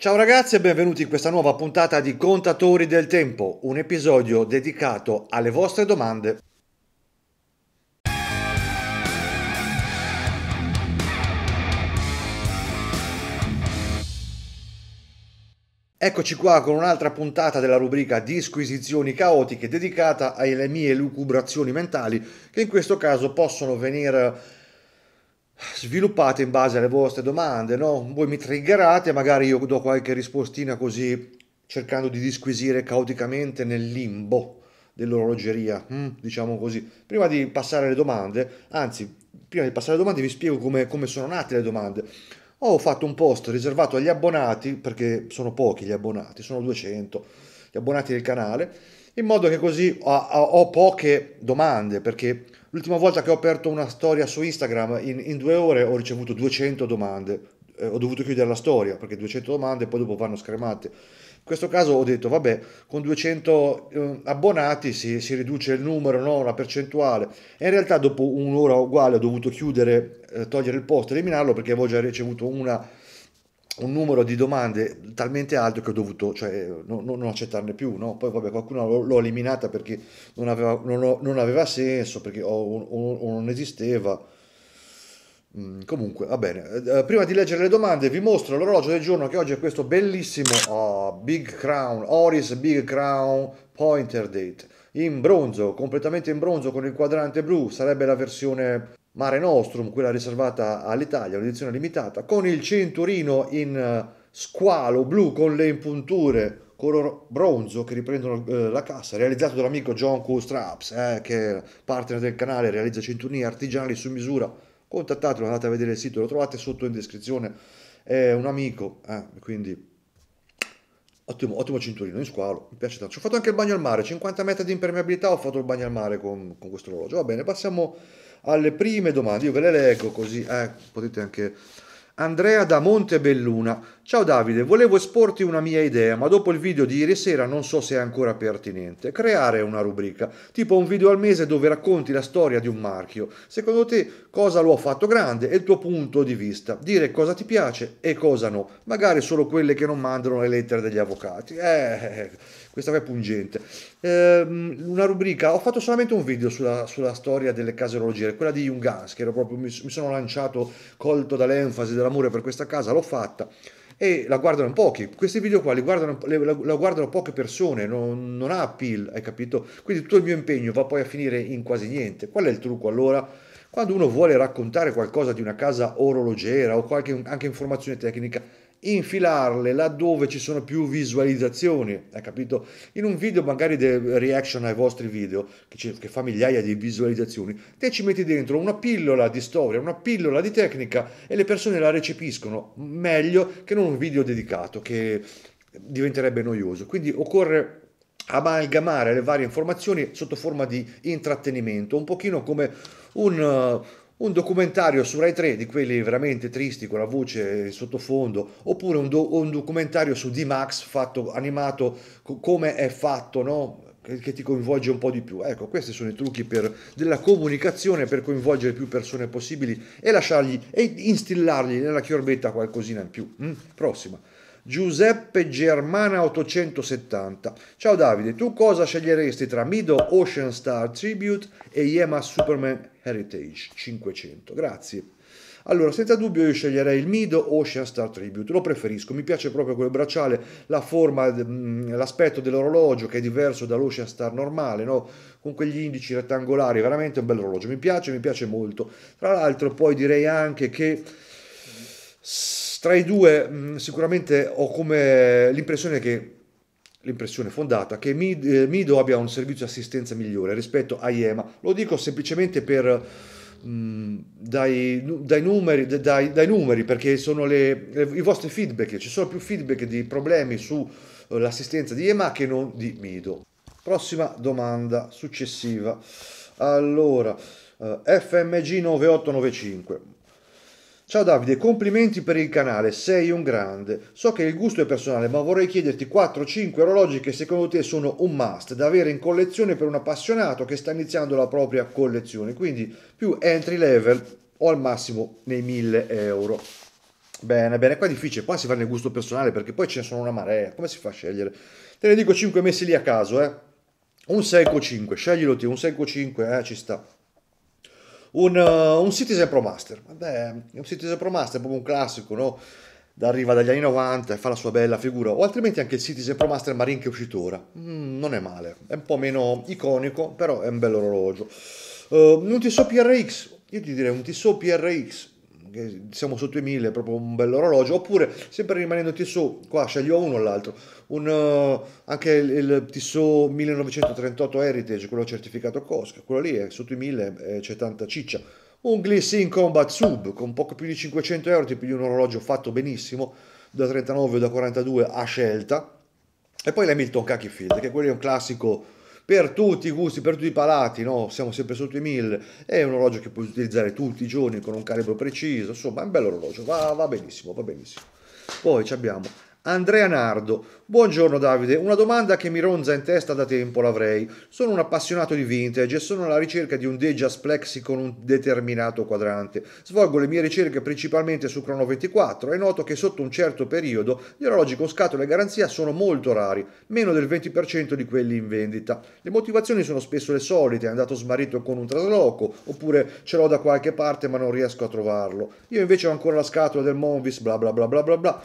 Ciao ragazzi e benvenuti in questa nuova puntata di Contatori del Tempo, un episodio dedicato alle vostre domande. Eccoci qua con un'altra puntata della rubrica Disquisizioni caotiche dedicata alle mie lucubrazioni mentali che in questo caso possono venire sviluppate in base alle vostre domande, no? Voi mi triggerate, magari io do qualche rispostina così cercando di disquisire caoticamente nel limbo dell'orologeria, mm? diciamo così. Prima di passare alle domande, anzi, prima di passare alle domande vi spiego come, come sono nate le domande. Ho fatto un post riservato agli abbonati, perché sono pochi gli abbonati, sono 200 gli abbonati del canale, in modo che così ho, ho poche domande, perché l'ultima volta che ho aperto una storia su Instagram in, in due ore ho ricevuto 200 domande, eh, ho dovuto chiudere la storia, perché 200 domande poi dopo vanno scremate. In questo caso ho detto, vabbè, con 200 eh, abbonati si, si, riduce il numero, no? la percentuale. E in realtà dopo un'ora uguale ho dovuto chiudere, eh, togliere il post, eliminarlo perché avevo già ricevuto una un numero di domande talmente alto che ho dovuto cioè, non, non accettarne più. No? Poi vabbè, qualcuno l'ho, eliminata perché non aveva, non ho, non aveva senso, perché o, o, o non esisteva. Mm, comunque, va bene. Eh, prima di leggere le domande vi mostro l'orologio del giorno che oggi è questo bellissimo oh, Big Crown, Oris Big Crown Pointer Date in bronzo, completamente in bronzo con il quadrante blu, sarebbe la versione Mare Nostrum, quella riservata all'Italia, un'edizione limitata, con il cinturino in eh, squalo blu con le impunture color bronzo che riprendono eh, la cassa, realizzato dall'amico John Q. eh, che è partner del canale, realizza cinturini artigianali su misura. Contattatelo, andate a vedere il sito, lo trovate sotto in descrizione. È un amico, eh, quindi ottimo, ottimo cinturino in squalo, mi piace tanto. Ho fatto anche il bagno al mare, 50 metri di impermeabilità, ho fatto il bagno al mare con, con questo orologio. Va bene, passiamo alle prime domande. Io ve le leggo così eh, potete anche... Andrea da Montebelluna. Ciao Davide, volevo esporti una mia idea, ma dopo il video di ieri sera non so se è ancora pertinente. Creare una rubrica, tipo un video al mese dove racconti la storia di un marchio. Secondo te cosa lo ha fatto grande e il tuo punto di vista? Dire cosa ti piace e cosa no. Magari solo quelle che non mandano le lettere degli avvocati. Eh, eh, eh questa qua è pungente. Eh, una rubrica, ho fatto solamente un video sulla, sulla storia delle case caserologie, quella di Jungans, che ero proprio, mi, mi sono lanciato colto dall'enfasi dell'amore per questa casa, l'ho fatta e la guardano pochi. Questi video qua li guardano, le, la, la guardano poche persone, non, non ha appeal, hai capito? Quindi tutto il mio impegno va poi a finire in quasi niente. Qual è il trucco allora? Quando uno vuole raccontare qualcosa di una casa orologera o qualche anche informazione tecnica, infilarle laddove ci sono più visualizzazioni, hai capito? In un video magari de- reaction ai vostri video, che, ci, che, fa migliaia di visualizzazioni, te ci metti dentro una pillola di storia, una pillola di tecnica e le persone la recepiscono meglio che non un video dedicato che diventerebbe noioso. Quindi occorre amalgamare le varie informazioni sotto forma di intrattenimento, un pochino come un... Uh, un documentario su Rai 3 di quelli veramente tristi con la voce in sottofondo, oppure un, do, un documentario su D-Max fatto, animato co- come è fatto, no? che, che ti coinvolge un po' di più. Ecco, questi sono i trucchi per, della comunicazione per coinvolgere più persone possibili e lasciargli e instillargli nella chiorbetta qualcosina in più. Mm, prossima. Giuseppe Germana 870. Ciao Davide, tu cosa sceglieresti tra Mido Ocean Star Tribute e Yema Superman Heritage 500. Grazie. Allora, senza dubbio io sceglierei il Mido Ocean Star Tribute, lo preferisco, mi piace proprio quel bracciale, la forma, mm, l'aspetto dell'orologio che è diverso dall'Ocean Star normale, no? con quegli indici rettangolari, veramente un bel orologio, mi piace, mi piace molto. Tra l'altro poi direi anche che tra i due mm, sicuramente ho come l'impressione che l'impressione fondata che eh, Mido abbia un servizio di assistenza migliore rispetto a Iema. Lo dico semplicemente per, mh, mm, dai, dai, numeri, dai, dai, numeri, perché sono le, i vostri feedback, ci sono più feedback di problemi sull'assistenza eh, di Iema che non di Mido. Prossima domanda successiva. Allora, eh, FMG 9895. Ciao Davide, complimenti per il canale, sei un grande. So che il gusto è personale, ma vorrei chiederti 4-5 orologi che secondo te sono un must da avere in collezione per un appassionato che sta iniziando la propria collezione, quindi più entry level o al massimo nei 1000 euro. Bene, bene, qua è difficile, qua si fa nel gusto personale perché poi ce ne sono una marea, come si fa a scegliere? Te ne dico 5 messi lì a caso, eh. Un Seiko 5, sceglilo te, un Seiko 5, eh, ci sta un, eh, un Citizen Pro Master. Vabbè, un Citizen Pro Master è proprio un classico, no? arriva dagli anni 90 e fa la sua bella figura, o altrimenti anche il Citizen Pro Master Marine che è uscito ora. Mm, non è male, è un po' meno iconico, però è un bel orologio. Uh, eh, un TSO PRX, io ti direi un TSO PRX siamo sotto i 1000, proprio un bell'orologio, oppure sempre rimanendo Tissot, qua sceglio uno o l'altro, un, eh, anche il, il Tissot 1938 Heritage, quello certificato Cosca, quello lì è sotto i 1000, c'è tanta ciccia. Un Glissin Combat Sub con poco più di 500 euro, tipo di un orologio fatto benissimo, da 39 o da 42 a scelta. E poi l'Hamilton Kaki Field, che quello è un classico per tutti i gusti, per tutti i palati, no? siamo sempre sotto i 1000, è un orologio che puoi utilizzare tutti i giorni con un calibro preciso, insomma è un bello orologio, va, va benissimo, va benissimo. Poi abbiamo Andrea Nardo. Buongiorno Davide, una domanda che mi ronza in testa da tempo l'avrei. Sono un appassionato di vintage e sono alla ricerca di un Dejas Plexi con un determinato quadrante. Svolgo le mie ricerche principalmente su Crono 24 e noto che sotto un certo periodo gli orologi con scatole e garanzia sono molto rari, meno del 20% di quelli in vendita. Le motivazioni sono spesso le solite, è andato smarrito con un trasloco, oppure ce l'ho da qualche parte ma non riesco a trovarlo. Io invece ho ancora la scatola del Monvis, bla bla bla bla bla bla.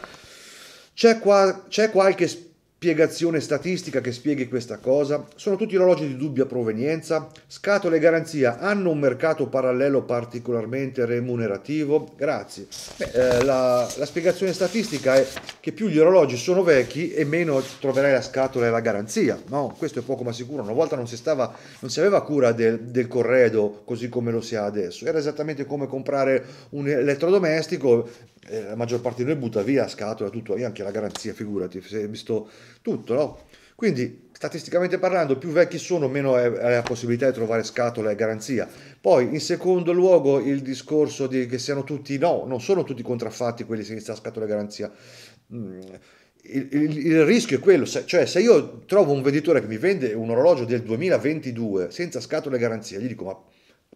C'è, qua, c'è qualche spiegazione statistica che spieghi questa cosa? Sono tutti orologi di dubbia provenienza? Scatole garanzia hanno un mercato parallelo particolarmente remunerativo? Grazie. Beh, eh, la, la, spiegazione statistica è che più gli orologi sono vecchi e meno troverai la scatola e la garanzia. No, questo è poco ma sicuro. Una volta non si, stava, non si aveva cura del, del, corredo così come lo si ha adesso. Era esattamente come comprare un elettrodomestico eh, la maggior parte di noi butta via scatola, tutto, e anche la garanzia, figurati, se hai visto tutto, no? Quindi, statisticamente parlando, più vecchi sono, meno è, la possibilità di trovare scatola e garanzia. Poi, in secondo luogo, il discorso di che siano tutti, no, non sono tutti contraffatti quelli senza scatola e garanzia. Mm, il, il, il, rischio è quello, se, cioè se io trovo un venditore che mi vende un orologio del 2022 senza scatole e garanzia gli dico ma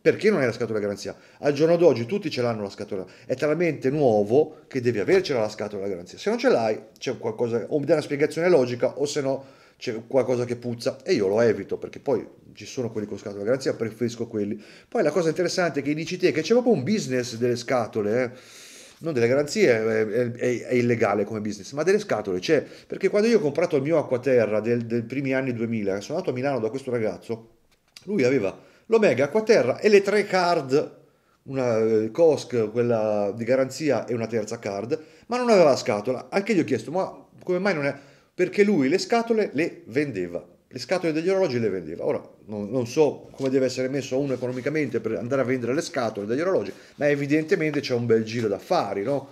perché non hai la scatola di garanzia? Al giorno d'oggi tutti ce l'hanno la scatola, è talmente nuovo che devi avercela la scatola di garanzia. Se non ce l'hai, c'è qualcosa, o mi dai una spiegazione logica, o se no c'è qualcosa che puzza e io lo evito perché poi ci sono quelli con scatola di garanzia, preferisco quelli. Poi la cosa interessante è che dici te che c'è proprio un business delle scatole. Eh? non delle garanzie, è, è, è, illegale come business, ma delle scatole c'è. perché quando io ho comprato il mio acquaterra dei primi anni 2000, sono andato a Milano da questo ragazzo, lui aveva l'Omega, Aquaterra e le tre card, una eh, COSC, quella di garanzia e una terza card, ma non aveva la scatola. Anche gli ho chiesto, ma come mai non è? Perché lui le scatole le vendeva, le scatole degli orologi le vendeva. Ora non, non so come deve essere messo uno economicamente per andare a vendere le scatole degli orologi, ma evidentemente c'è un bel giro d'affari, no?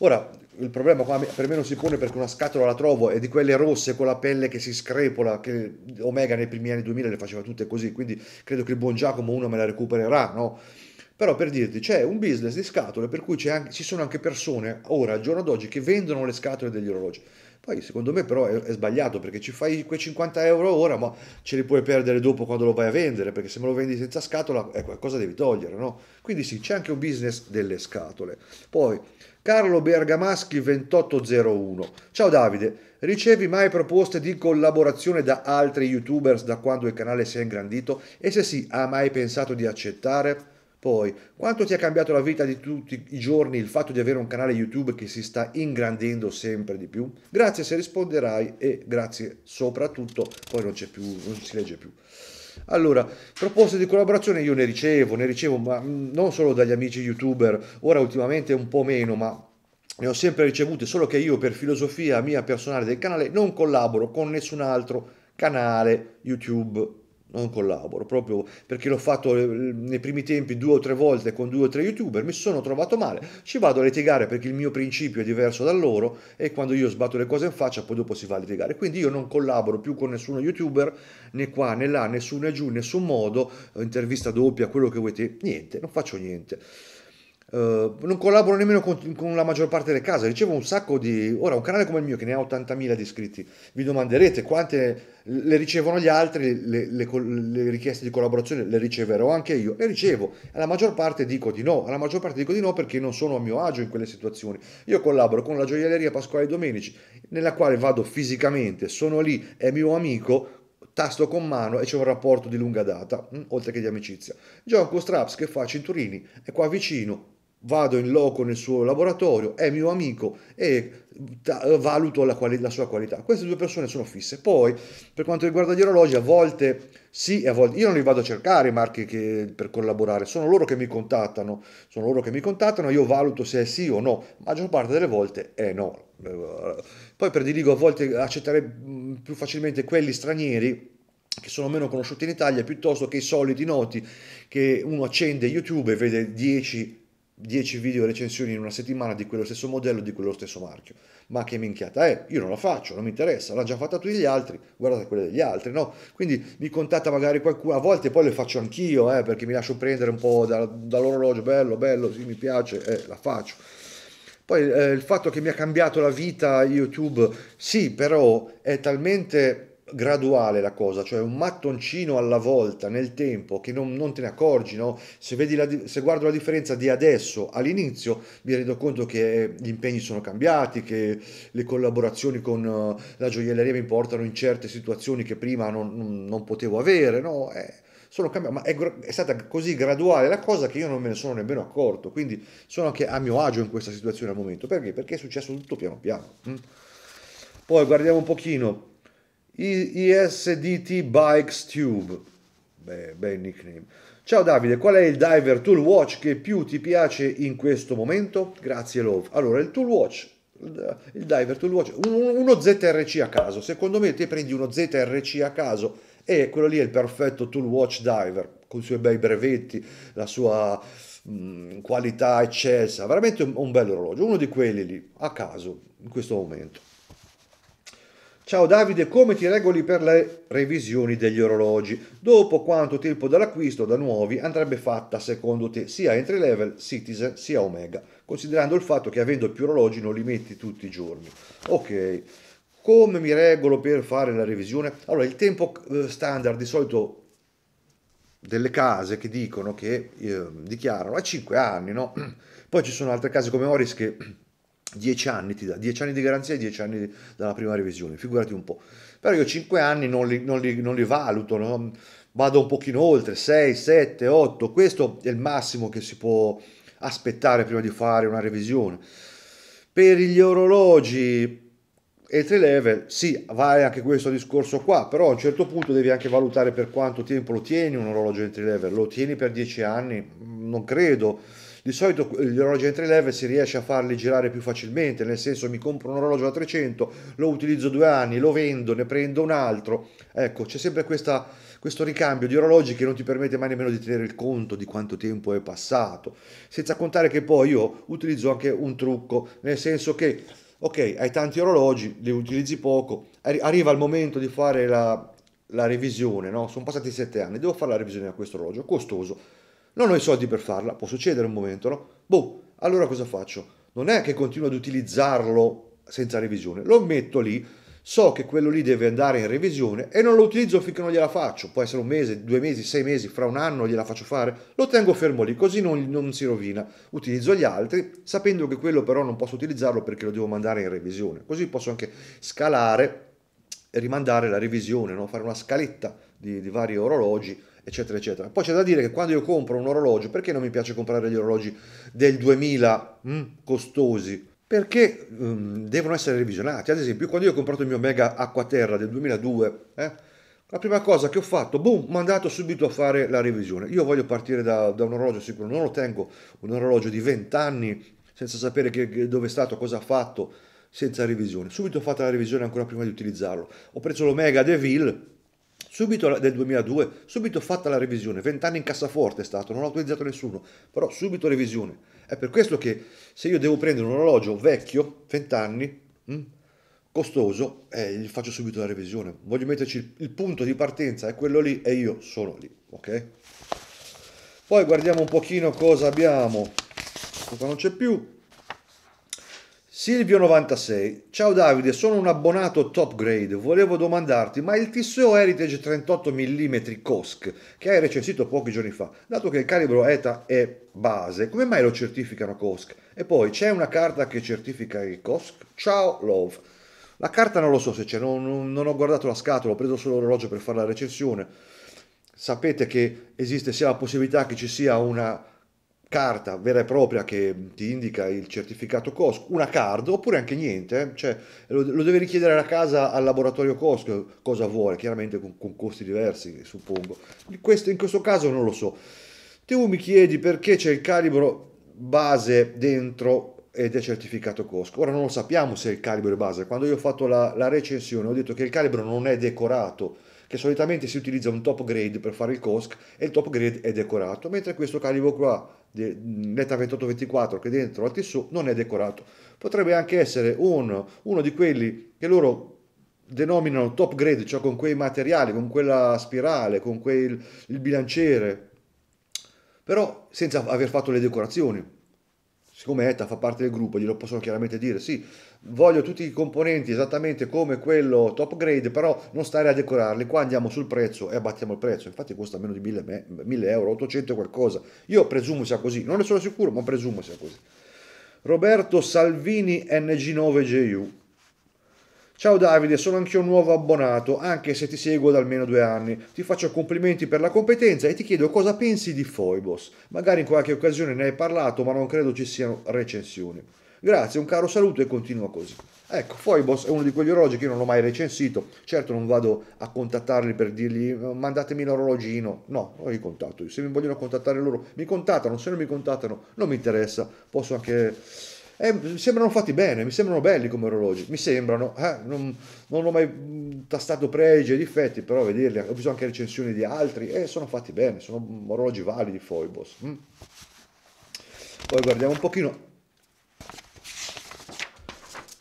Ora, il problema qua per me non si pone perché una scatola la trovo è di quelle rosse con la pelle che si screpola, che Omega nei primi anni 2000 le faceva tutte così, quindi credo che il buon Giacomo uno me la recupererà, no? Però per dirti, c'è un business di scatole per cui anche, ci sono anche persone ora, al giorno d'oggi, che vendono le scatole degli orologi. Poi secondo me però è, è, sbagliato perché ci fai quei 50 euro ora ma ce li puoi perdere dopo quando lo vai a vendere perché se me lo vendi senza scatola è ecco, qualcosa devi togliere, no? Quindi sì, c'è anche un business delle scatole. Poi Carlo Bergamaschi 2801. Ciao Davide, ricevi mai proposte di collaborazione da altri youtubers da quando il canale si è ingrandito? E se sì, ha mai pensato di accettare? Poi, quanto ti ha cambiato la vita di tutti i giorni il fatto di avere un canale YouTube che si sta ingrandendo sempre di più? Grazie se risponderai e grazie soprattutto, poi non c'è più, non si legge più. Allora, proposte di collaborazione io ne ricevo, ne ricevo, ma mm, non solo dagli amici youtuber, ora ultimamente un po' meno, ma ne ho sempre ricevute, solo che io per filosofia mia personale del canale non collaboro con nessun altro canale YouTube non collaboro, proprio perché l'ho fatto eh, nei primi tempi due o tre volte con due o tre youtuber, mi sono trovato male, ci vado a litigare perché il mio principio è diverso da loro e quando io sbatto le cose in faccia poi dopo si va a litigare, quindi io non collaboro più con nessuno youtuber, né qua né là, nessuno è giù, nessun modo, eh, intervista doppia, quello che vuoi te, niente, non faccio niente. Eh, non collaboro nemmeno con, con, la maggior parte delle case, ricevo un sacco di... Ora, un canale come il mio che ne ha 80.000 di iscritti, vi domanderete quante le ricevono gli altri, le, le, le, richieste di collaborazione le riceverò anche io, le ricevo, alla maggior parte dico di no, alla maggior parte dico di no perché non sono a mio agio in quelle situazioni. Io collaboro con la gioielleria Pasquale Domenici, nella quale vado fisicamente, sono lì, è mio amico, tasto con mano e c'è un rapporto di lunga data, mm, oltre che di amicizia. Gioco Straps che fa Cinturini, è qua vicino, vado in loco nel suo laboratorio, è mio amico e valuto la, quali- la, sua qualità. Queste due persone sono fisse. Poi, per quanto riguarda gli orologi, a volte sì a volte io non li vado a cercare i marchi che, per collaborare, sono loro che mi contattano, sono loro che mi contattano, io valuto se è sì o no, la maggior parte delle volte è no. Poi prediligo a volte accettare più facilmente quelli stranieri che sono meno conosciuti in Italia piuttosto che i soliti noti che uno accende YouTube e vede 10 10 video recensioni in una settimana di quello stesso modello, di quello stesso marchio. Ma che minchiata è? Io non la faccio, non mi interessa, l'hanno già fatta tutti gli altri, guardate quelle degli altri, no? Quindi mi contatta magari qualcuno, a volte poi le faccio anch'io, eh, perché mi lascio prendere un po' da, dall'orologio, bello, bello, sì, mi piace, eh, la faccio. Poi eh, il fatto che mi ha cambiato la vita YouTube, sì, però è talmente graduale la cosa, cioè un mattoncino alla volta nel tempo che non, non te ne accorgi, no? se, la, se, guardo la differenza di adesso all'inizio mi rendo conto che eh, gli impegni sono cambiati, che le collaborazioni con eh, la gioielleria mi portano in certe situazioni che prima non, non potevo avere, no? eh, sono cambiato, ma è, è, stata così graduale la cosa che io non me ne sono nemmeno accorto, quindi sono anche a mio agio in questa situazione al momento, perché? Perché è successo tutto piano piano. Hm? Poi guardiamo un pochino ISDT Bikes Tube. Beh, bel nickname. Ciao Davide, qual è il diver tool watch che più ti piace in questo momento? Grazie Love. Allora, il tool watch, il diver tool watch, uno ZRC a caso. Secondo me te prendi uno ZRC a caso e quello lì è il perfetto tool watch diver, con i suoi bei brevetti, la sua mm, qualità eccelsa. Veramente un, un bel orologio, uno di quelli lì, a caso, in questo momento. Ciao Davide, come ti regoli per le revisioni degli orologi? Dopo quanto tempo dall'acquisto da nuovi andrebbe fatta secondo te sia entry level, citizen sia omega? Considerando il fatto che avendo più orologi non li metti tutti i giorni. Ok, come mi regolo per fare la revisione? Allora, il tempo eh, standard di solito delle case che dicono che eh, dichiarano a 5 anni, no? Poi ci sono altre case come Oris che 10 anni ti dà, 10 anni di garanzia e 10 anni dalla prima revisione, figurati un po'. Però io 5 anni non li, non li, non li valuto, no? vado un pochino oltre, 6, 7, 8, questo è il massimo che si può aspettare prima di fare una revisione. Per gli orologi entry level, sì, vale anche questo discorso qua, però a un certo punto devi anche valutare per quanto tempo lo tieni un orologio entry level, lo tieni per 10 anni, non credo di solito gli orologi entry level si riesce a farli girare più facilmente, nel senso mi compro un orologio da 300, lo utilizzo due anni, lo vendo, ne prendo un altro. Ecco, c'è sempre questa, questo ricambio di orologi che non ti permette mai nemmeno di tenere il conto di quanto tempo è passato. Senza contare che poi io utilizzo anche un trucco, nel senso che ok, hai tanti orologi, li utilizzi poco, arriva il momento di fare la, la revisione, no? sono passati sette anni, devo fare la revisione a questo orologio, costoso, non ho i soldi per farla, può succedere un momento, no? Boh, allora cosa faccio? Non è che continuo ad utilizzarlo senza revisione, lo metto lì, so che quello lì deve andare in revisione e non lo utilizzo finché non gliela faccio, può essere un mese, due mesi, sei mesi, fra un anno gliela faccio fare, lo tengo fermo lì, così non, non si rovina. Utilizzo gli altri, sapendo che quello però non posso utilizzarlo perché lo devo mandare in revisione, così posso anche scalare e rimandare la revisione, no? fare una scaletta di, di vari orologi eccetera, eccetera. Poi c'è da dire che quando io compro un orologio, perché non mi piace comprare gli orologi del 2000 mm, costosi? Perché um, devono essere revisionati. Ad esempio, quando io ho comprato il mio Mega Acquaterra del 2002, eh, la prima cosa che ho fatto, boom, mandato subito a fare la revisione. Io voglio partire da, da un orologio sicuro, non lo tengo un orologio di 20 anni senza sapere che, dove è stato, cosa ha fatto, senza revisione. Subito ho fatto la revisione ancora prima di utilizzarlo. Ho preso l'Omega Deville subito del 2002, subito fatta la revisione, 20 anni in cassaforte è stato, non l'ha utilizzato nessuno, però subito revisione. È per questo che se io devo prendere un orologio vecchio, 20 anni, hm, costoso, eh, gli faccio subito la revisione. Voglio metterci il, punto di partenza, è quello lì e io sono lì, ok? Poi guardiamo un pochino cosa abbiamo. Cosa non c'è più. Silvio96, ciao Davide, sono un abbonato top grade, volevo domandarti, ma il TSO Heritage 38 mm COSC, che hai recensito pochi giorni fa, dato che il calibro ETA è base, come mai lo certificano COSC? E poi c'è una carta che certifica il COSC? Ciao Love. La carta non lo so se c'è, non, non ho guardato la scatola, ho preso solo l'orologio per fare la recensione. Sapete che esiste sia la possibilità che ci sia una carta vera e propria che ti indica il certificato COSC, una card oppure anche niente, eh? cioè lo, lo devi richiedere a casa al laboratorio COSC cosa vuole, chiaramente con, con costi diversi suppongo, in questo, in questo caso non lo so. Tu mi chiedi perché c'è il calibro base dentro ed è certificato COSC. Ora non lo sappiamo se è il calibro base. Quando io ho fatto la, la, recensione ho detto che il calibro non è decorato che solitamente si utilizza un top grade per fare il COSC e il top grade è decorato, mentre questo calibro qua, Netta 2824 che dentro al tessuto, non è decorato. Potrebbe anche essere un, uno di quelli che loro denominano top grade, cioè con quei materiali, con quella spirale, con quel il bilanciere, però senza aver fatto le decorazioni siccome ETA fa parte del gruppo, glielo possono chiaramente dire, sì, voglio tutti i componenti esattamente come quello top grade, però non stare a decorarli, qua andiamo sul prezzo e abbattiamo il prezzo, infatti costa meno di 1000, 1000 euro, 800 qualcosa, io presumo sia così, non ne sono sicuro, ma presumo sia così. Roberto Salvini NG9JU Ciao Davide, sono anch'io un nuovo abbonato, anche se ti seguo da almeno due anni. Ti faccio complimenti per la competenza e ti chiedo cosa pensi di Foibos. Magari in qualche occasione ne hai parlato, ma non credo ci siano recensioni. Grazie, un caro saluto e continua così. Ecco, Foibos è uno di quegli orologi che io non ho mai recensito. Certo non vado a contattarli per dirgli mandatemi l'orologino. No, non li contatto. Se mi vogliono contattare loro, mi contattano. Se non mi contattano, non mi interessa. Posso anche e eh, mi sembrano fatti bene, mi sembrano belli come orologi, mi sembrano, eh, non, non, ho mai mm, tastato pregi e difetti, però vederli, ho visto anche recensioni di altri e eh, sono fatti bene, sono orologi validi Foibos. Mm. Poi guardiamo un pochino.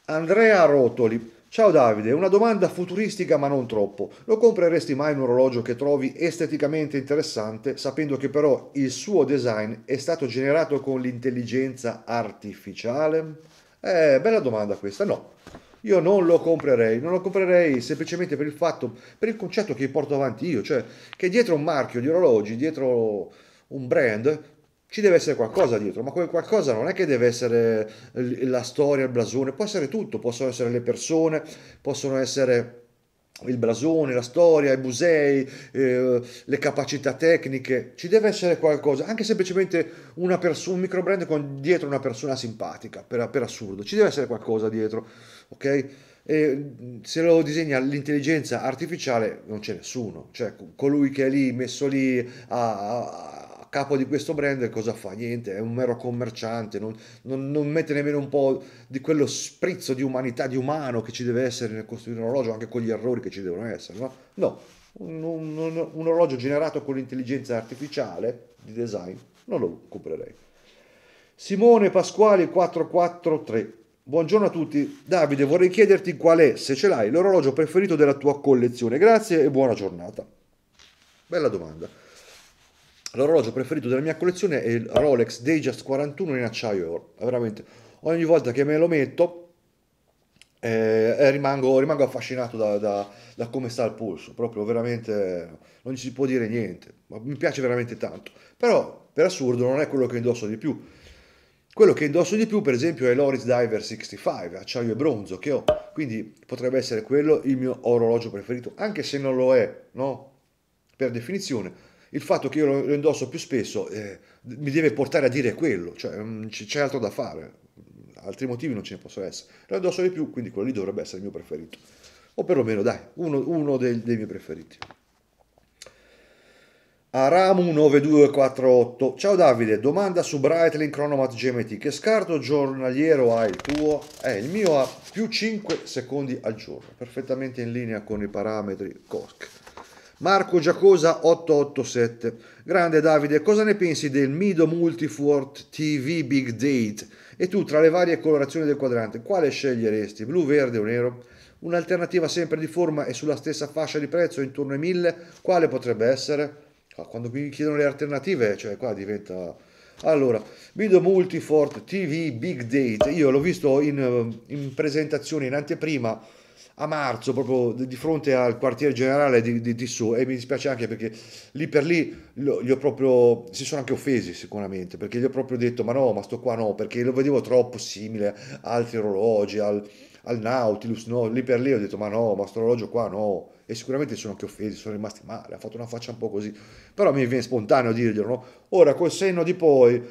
Andrea Rotoli, Ciao Davide, una domanda futuristica ma non troppo. Lo compreresti mai un orologio che trovi esteticamente interessante, sapendo che però il suo design è stato generato con l'intelligenza artificiale? Eh, bella domanda questa, no. Io non lo comprerei, non lo comprerei semplicemente per il fatto, per il concetto che porto avanti io, cioè che dietro un marchio di orologi, dietro un brand, ci deve essere qualcosa dietro, ma quel qualcosa non è che deve essere la storia, il blasone, può essere tutto, possono essere le persone, possono essere il blasone, la storia, i musei, eh, le capacità tecniche, ci deve essere qualcosa, anche semplicemente perso- un microbrand con dietro una persona simpatica, per, per, assurdo, ci deve essere qualcosa dietro, ok? E se lo disegna l'intelligenza artificiale non c'è nessuno, cioè colui che è lì, messo lì a, a capo di questo brand cosa fa? Niente, è un mero commerciante, non, non, non, mette nemmeno un po' di quello sprizzo di umanità, di umano che ci deve essere nel costruire un orologio, anche con gli errori che ci devono essere, no? No, un, un, un, un orologio generato con l'intelligenza artificiale di design non lo comprerei. Simone Pasquali 443 Buongiorno a tutti. Davide, vorrei chiederti qual è, se ce l'hai, l'orologio preferito della tua collezione. Grazie e buona giornata. Bella domanda. L'orologio preferito della mia collezione è il Rolex Datejust 41 in acciaio Veramente, ogni volta che me lo metto eh, eh, rimango, rimango, affascinato da, da, da, come sta il polso. Proprio veramente non ci si può dire niente. Ma mi piace veramente tanto. Però, per assurdo, non è quello che indosso di più. Quello che indosso di più, per esempio, è l'Oris Diver 65, acciaio e bronzo che ho. Quindi potrebbe essere quello il mio orologio preferito, anche se non lo è, no? Per definizione il fatto che io lo, indosso più spesso eh, mi deve portare a dire quello, cioè non mm, c'è altro da fare, altri motivi non ce ne possono essere. Lo indosso di più, quindi quello lì dovrebbe essere il mio preferito, o perlomeno dai, uno, uno dei, dei miei preferiti. Aramu9248 Ciao Davide, domanda su Breitling Chronomat GMT. Che scarto giornaliero hai il tuo? Eh, il mio ha più 5 secondi al giorno, perfettamente in linea con i parametri COSC. Marco Giacosa 887. Grande Davide, cosa ne pensi del Mido Multifort TV Big Date? E tu tra le varie colorazioni del quadrante, quale sceglieresti? Blu, verde o nero? Un'alternativa sempre di forma e sulla stessa fascia di prezzo intorno ai 1000, quale potrebbe essere? Ah, quando mi chiedono le alternative, cioè qua diventa... Allora, Mido Multifort TV Big Date, io l'ho visto in, in presentazione, in anteprima, a marzo, proprio di fronte al quartier generale di, di Tissot, e mi dispiace anche perché lì per lì gli ho proprio, si sono anche offesi sicuramente, perché gli ho proprio detto ma no, ma sto qua no, perché lo vedevo troppo simile a altri orologi, al, al Nautilus, no, lì per lì ho detto ma no, ma sto orologio qua no, e sicuramente sono anche offesi, sono rimasti male, ha fatto una faccia un po' così, però mi viene spontaneo dirglielo, no? Ora col senno di poi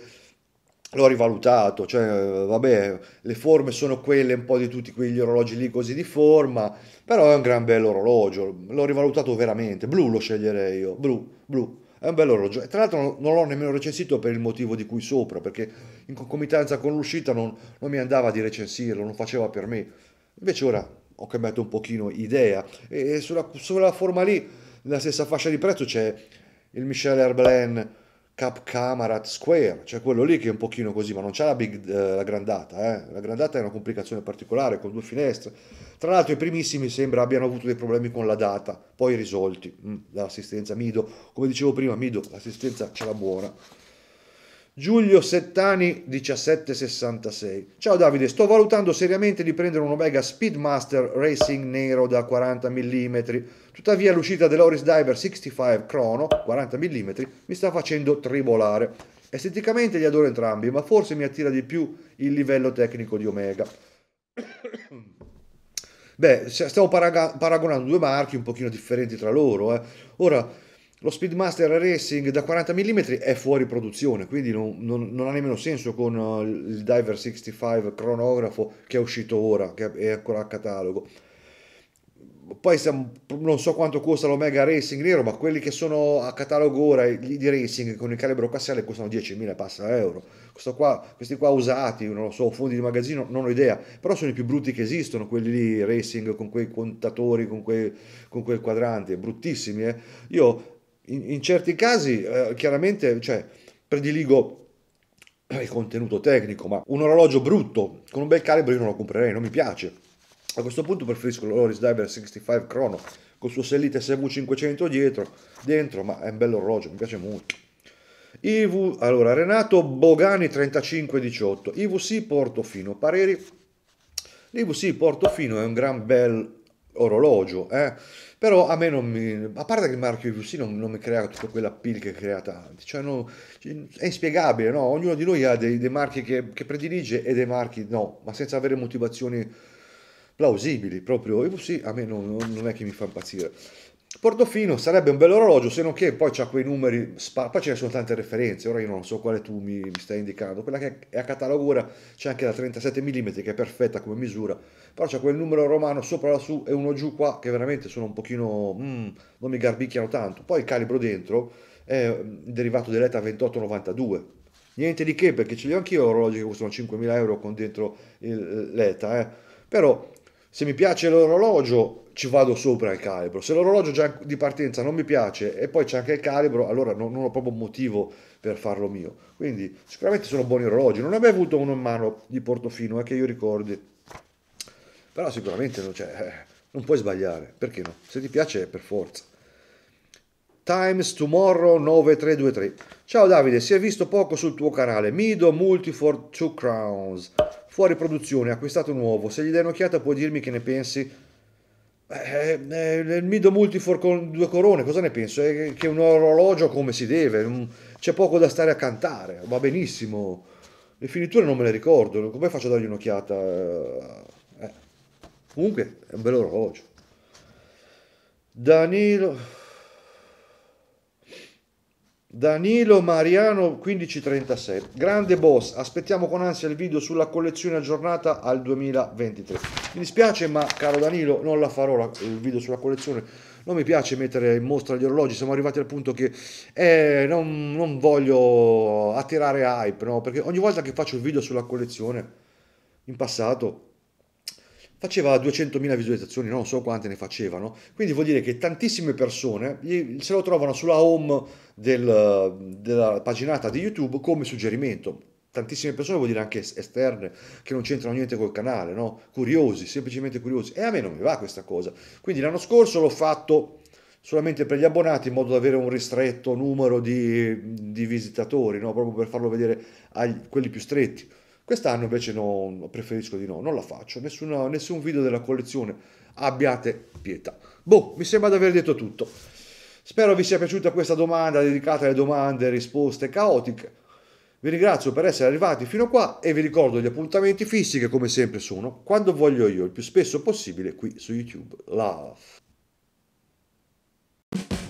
l'ho rivalutato, cioè vabbè, le forme sono quelle un po' di tutti quegli orologi lì così di forma, però è un gran bello orologio, l'ho rivalutato veramente, blu lo sceglierei io, blu, blu. È un bello orologio. Tra l'altro non l'ho nemmeno recensito per il motivo di cui sopra, perché in concomitanza con l'uscita non, non mi andava di recensirlo, non faceva per me. Invece ora ho cambiato un pochino idea. E sulla, sulla forma lì, nella stessa fascia di prezzo, c'è il Michel Herblain Cap Camarat Square, cioè quello lì che è un pochino così, ma non c'è la, big, eh, la grandata, eh. la grandata è una complicazione particolare con due finestre. Tra l'altro i primissimi sembra abbiano avuto dei problemi con la data, poi risolti mm, dall'assistenza Mido, come dicevo prima Mido l'assistenza ce l'ha buona. Giulio Settani 1766. Ciao Davide, sto valutando seriamente di prendere un Omega Speedmaster Racing nero da 40 mm. Tuttavia l'uscita dell'Oris Diver 65 Chrono 40 mm mi sta facendo tribolare. Esteticamente li adoro entrambi, ma forse mi attira di più il livello tecnico di Omega. Beh, stiamo paragonando due marchi un pochino differenti tra loro. Eh. Ora, lo Speedmaster Racing da 40 mm è fuori produzione, quindi non, non, non ha nemmeno senso con eh, il Diver 65 cronografo che è uscito ora, che è ancora a catalogo poi non so quanto costa l'Omega Racing Nero, ma quelli che sono a catalogo ora di racing con il calibro cassiale costano 10.000 passa euro. Qua, questi qua usati, non lo so, fondi di magazzino, non ho idea, però sono i più brutti che esistono, quelli lì racing con quei contatori, con, quei, con quel quadrante, bruttissimi. Eh? Io in, in certi casi eh, chiaramente cioè, prediligo eh, il contenuto tecnico, ma un orologio brutto con un bel calibro io non lo comprerei, non mi piace. A questo punto preferisco l'Oris Diver 65 Chrono col suo sellite SV500 dietro, dentro, ma è un bello orologio, mi piace molto. IV, allora, Renato Bogani 3518, IVC Portofino, pareri? L'IVC Portofino è un gran bel orologio, eh? però a me non mi... a parte che il marchio IVC non, non mi crea tutta quella pill che crea tanti, cioè non... è inspiegabile, no? ognuno di noi ha dei, dei marchi che, che, predilige e dei marchi no, ma senza avere motivazioni plausibili, proprio IVC a me non, non è che mi fa impazzire. Portofino sarebbe un bell'orologio, se non che poi c'ha quei numeri, poi ce ne sono tante referenze, ora io non so quale tu mi, mi stai indicando, quella che è a catalogo ora c'è anche la 37 mm che è perfetta come misura, però c'è quel numero romano sopra lassù e uno giù qua che veramente sono un pochino, mm, non mi garbicchiano tanto, poi il calibro dentro è mm, derivato dell'ETA 2892, niente di che perché ce li ho anch'io orologi che costano 5.000 euro con dentro eh, l'ETA, eh. però se mi piace l'orologio ci vado sopra il calibro. Se l'orologio già di partenza non mi piace e poi c'è anche il calibro, allora non, non ho proprio motivo per farlo mio. Quindi sicuramente sono buoni orologi. Non ne ho mai avuto uno in mano di Portofino, eh, che io ricordi. Però sicuramente non, cioè, non puoi sbagliare, perché no? Se ti piace per forza. Times Tomorrow 9323. Ciao Davide, si è visto poco sul tuo canale. Mido Multi for 2 Crowns. Fuori produzione, acquistato nuovo. Se gli dai un'occhiata puoi dirmi che ne pensi eh, eh, eh, il Mido Multifor con due corone, cosa ne penso? È eh, che è un orologio come si deve, mm, c'è poco da stare a cantare, va benissimo. Le finiture non me le ricordo, come faccio a dargli un'occhiata? Eh. Comunque è un bel orologio. Danilo Danilo Mariano 1536, grande boss, aspettiamo con ansia il video sulla collezione aggiornata al 2023. Mi dispiace ma caro Danilo non la farò la, il video sulla collezione, non mi piace mettere in mostra gli orologi, siamo arrivati al punto che eh, non, non, voglio attirare hype, no? perché ogni volta che faccio il video sulla collezione, in passato faceva 200.000 visualizzazioni, non so quante ne facevano, quindi vuol dire che tantissime persone se lo trovano sulla home del, della paginata di YouTube come suggerimento. Tantissime persone vuol dire anche esterne che non c'entrano niente col canale, no? curiosi, semplicemente curiosi. E a me non mi va questa cosa. Quindi l'anno scorso l'ho fatto solamente per gli abbonati in modo da avere un ristretto numero di, di visitatori, no? proprio per farlo vedere a quelli più stretti Quest'anno invece no, preferisco di no, non la faccio, Nessuna, nessun video della collezione, abbiate pietà. Boh, mi sembra di aver detto tutto. Spero vi sia piaciuta questa domanda dedicata alle domande e risposte caotiche. Vi ringrazio per essere arrivati fino a qua e vi ricordo gli appuntamenti fissi che come sempre sono quando voglio io, il più spesso possibile qui su YouTube. Love.